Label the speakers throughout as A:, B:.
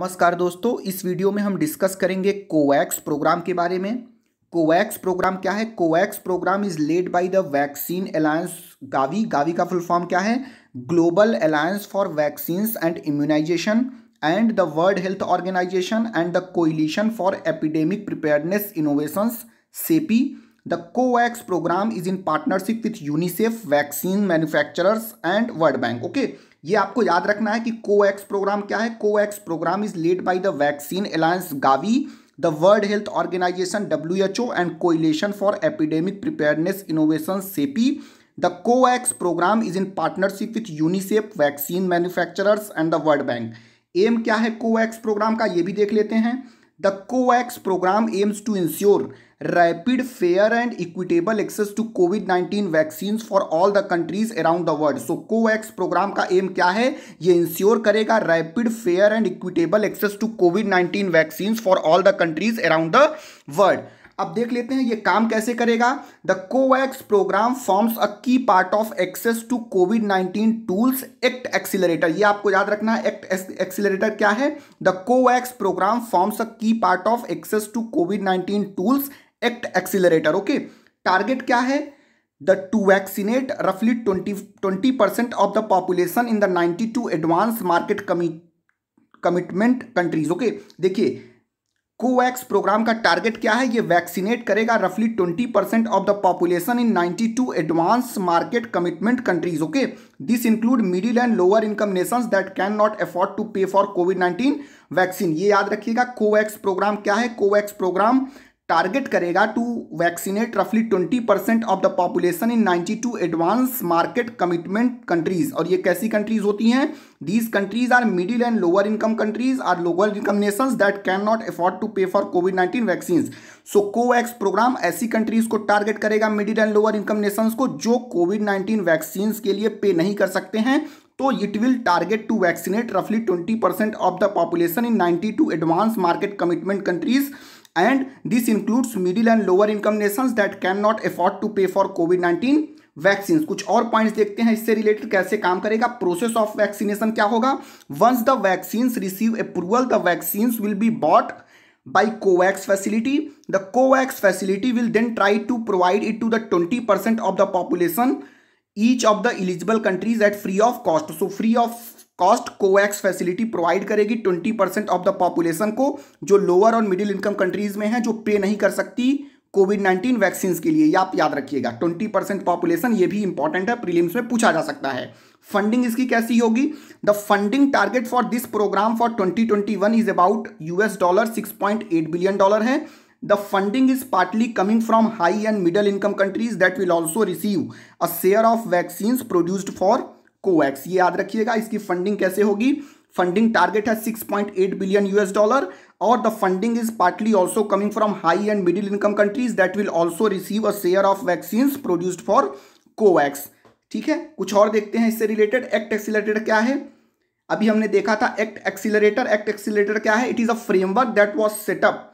A: नमस्कार दोस्तों इस वीडियो में हम डिस्कस करेंगे कोवैक्स प्रोग्राम के बारे में कोवैक्स प्रोग्राम क्या है COVAX programme is led by the Vaccine Alliance Gavi Gavi का फुल फॉर्म क्या है Global Alliance for Vaccines and Immunisation and the World Health Organisation and the Coalition for Epidemic Preparedness Innovation CEPI the COVAX programme is in partnership with UNICEF vaccine manufacturers and World Bank Okay, ये आपको याद रखना है कि Covax programme क्या है COVAX programme is led by the Vaccine Alliance Gavi the World Health Organisation W H O and Coalition for Epidemic Preparedness Innovation CEPI the X programme is in partnership with UNICEF vaccine manufacturers and the World Bank aim क्या है x programme का ये भी देख लेते हैं the X programme aims to ensure rapid fair and equitable access to COVID 19 vaccine for all the countries around the world so COVAX programme का aim क्या है ये इंश्योर करेगा rapid fair and equitable access to COVID 19 vaccine for all the countries around the world अब देख लेते हैं ये काम कैसे करेगा the COVAX programme forms a key part of access to COVID 19 tools ACT Accelerator ये आपको याद रखना है एक्ट एक्सिलरेटर क्या है the COVAX programme forms a key part of access to COVID 19 tools ACT Accelerator okay target क्या है the to vaccinate रफली twenty twenty percent of the population in the ninety two advance market commitment countries okay देखिए COVAX programme का target क्या है ये vaccinate करेगा रफली twenty percent of the population in ninety two advance market commitment countries okay this include middle and lower income nations that can not afford to pay for COVID nineteen vaccine ये याद रखिएगा COVAX programme क्या है COVAX programme target करेगा to vaccinate रफली twenty percent of the population in 92 two advance market commitment countries और ये कैसी कंट्रीज होती हैं these countries are middle and lower income countries are lower income nation that can not afford to pay for COVID nineteen vaccine so COVAX programme ऐसी countries को target करेगा middle and lower income nation को जो Covid nineteen vaccine के लिए पे नहीं कर सकते हैं तो it will target to vaccinate रफली twenty percent of the population in 92 two advance market commitment countries and this includes middle and lower income nations that can not afford to pay for COVID nineteen vaccine कुछ और points देखते हैं इससे related कैसे काम करेगा process of vaccination क्या होगा once the vaccine receive approval the vaccine will be bought by COVAX facility. The COVAX facility will then try to provide it to the 20% of the population each of the eligible countries at free of cost. So free of cost COVAX facility provide करेगी twenty percent of the population को जो lower और middle income countries में है जो पे नहीं कर सकती कोविड नाइन्टीन वैक्सीन के लिए आप याद रखिएगा ट्वेंटी परसेंट पॉपुलेशन ये भी इंपॉर्टेंट है प्रीलिम्स में पूछा जा सकता है फंडिंग इसकी कैसी होगी the funding target for this programme for 2021 is about US dollar 6.8 billion dollar है the funding is partly coming from high and middle income countries that will also receive a share of vaccine produced for COVAX ये याद रखिएगा इसकी funding कैसे होगी funding target है 6.8 billion US dollar और the funding is partly also coming from high and middle income countries that will also receive a share of vaccine produced for COVAX ठीक है कुछ और देखते हैं इससे रिलेटेड एक्ट एक्सिलेटेड क्या है अभी हमने देखा था एक्ट एक्सिलेटर एक्ट एक्सिलेटर क्या है it is a framework that was set up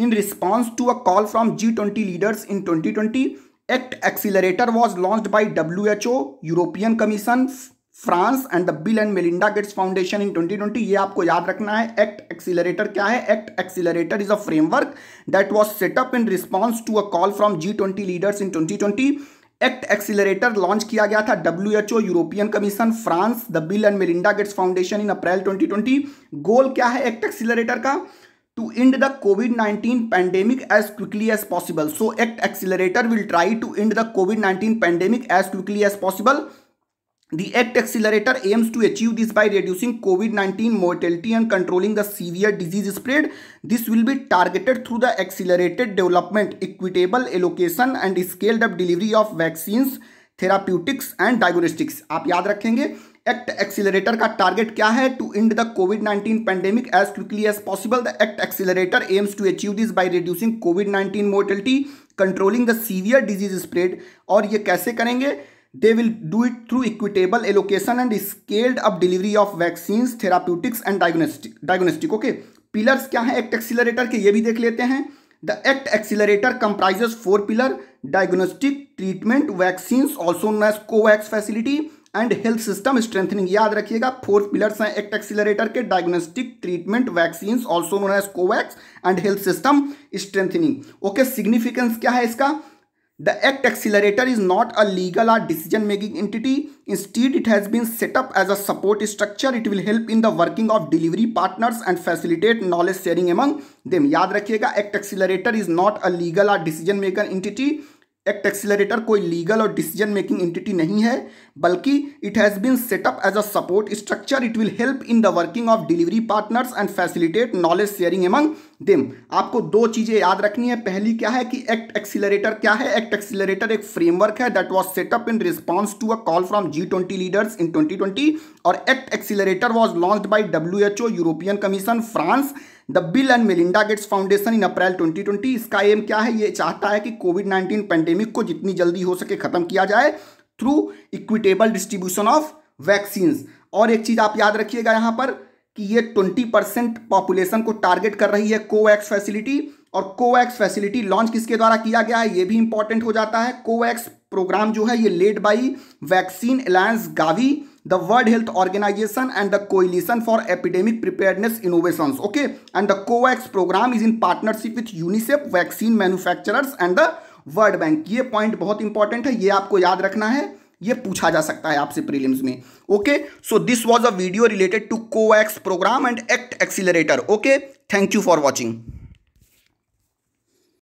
A: in response to a call from G twenty leaders in twenty twenty ACT Accelerator was launch by W H O European Commission France and the Bill and Melinda Gates Foundation in 2020 ये आपको याद रखना है ACT Accelerator क्या है ACT Accelerator is a framework that was set up in response to a call from G twenty leaders in twenty ACT Accelerator launch किया गया था W H O European Commission France the Bill and Melinda Gates Foundation in April 2020 goal क्या है ACT एक्सीटर का to end the COVID-19 pandemic as quickly as possible. So Act Accelerator will try to end the COVID-19 pandemic as quickly as possible. The Act Accelerator aims to achieve this by reducing COVID-19 mortality and controlling the severe disease spread. This will be targeted through the accelerated development, equitable allocation and scaled up delivery of vaccines, therapeutics and diagnostics. आप याद रखेंगे act accelerator का target क्या है to end the COVID 19 pandemic as quickly as possible the ACT Accelerator aims to achieve this by reducing COVID 19 mortality controlling the severe disease spread और ये कैसे करेंगे they will do it through equitable allocation and scaled up delivery of vaccine therapeutics and diagnostic diagnostic okay pillars क्या है ACT accelerator के ये भी देख लेते हैं the ACT Accelerator comprises four pillar diagnostic treatment vaccine also known as COVAX facility and health system strengthening याद रखिएगा फोर्थ पिलर्स हैं एक्ट एक्सिलरेटर के diagnostic treatment vaccine also known as COVAX and health system strengthening okay significance क्या है इसका the ACT Accelerator is not a legal or decision making entity in instead it has been set up as a support structure it will help in the working of delivery partners and facilitate knowledge sharing among them याद रखिएगा ACT Accelerator is not a legal or decision maker entity ACT Accelerator कोई legal और decision making entity नहीं है बल्कि it has been set up as a support structure it will help in the working of delivery partners and facilitate knowledge sharing among them आपको दो चीज़ें याद रखनी है पहली क्या है कि एक्ट एक्सीलरेटर क्या है एक्ट एक्सीलरेटर एक फ्रेमवर्क है that was up in response to a call from G twenty leaders in 2020 और ACT Accelerator was launch by WHO European Commission France the Bill and Melinda Gates Foundation in April 2020 इसका M क्या है ये चाहता है कि Covid nineteen pandemic को जितनी जल्दी हो सके खत्म किया जाए through equitable distribution of vaccines और एक चीज़ आप याद रखिएगा यहाँ पर कि ये 20 परसेंट पॉपुलेशन को टारगेट कर रही है कोवैक्स फैसिलिटी और कोवैक्स फैसिलिटी लॉन्च किसके द्वारा किया गया है ये भी इंपॉर्टेंट हो जाता है कोवैक्स प्रोग्राम जो है ये led by Vaccine Alliance Gavi the World Health Organisation and the Coalition for Epidemic Preparedness Innovation okay and the COVAX programme is in partnership with UNICEF vaccine manufacturers and the World Bank ये point बहुत important है ये आपको याद रखना है ये पूछा जा सकता है आपसे प्रीलिम्स में okay so this was a video related to COVAX programme and ACT Accelerator okay thank you for watching